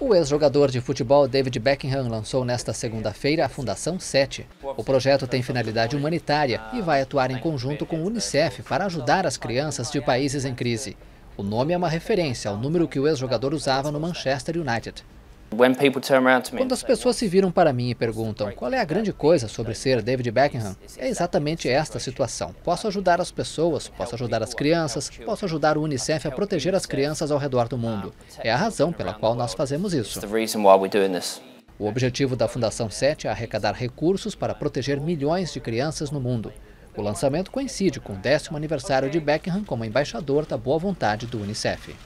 O ex-jogador de futebol David Beckham lançou nesta segunda-feira a Fundação 7. O projeto tem finalidade humanitária e vai atuar em conjunto com o Unicef para ajudar as crianças de países em crise. O nome é uma referência ao número que o ex-jogador usava no Manchester United. Quando as pessoas se viram para mim e perguntam qual é a grande coisa sobre ser David Beckham, é exatamente esta situação. Posso ajudar as pessoas, posso ajudar as crianças, posso ajudar o Unicef a proteger as crianças ao redor do mundo. É a razão pela qual nós fazemos isso. O objetivo da Fundação 7 é arrecadar recursos para proteger milhões de crianças no mundo. O lançamento coincide com o décimo aniversário de Beckham como embaixador da boa vontade do Unicef.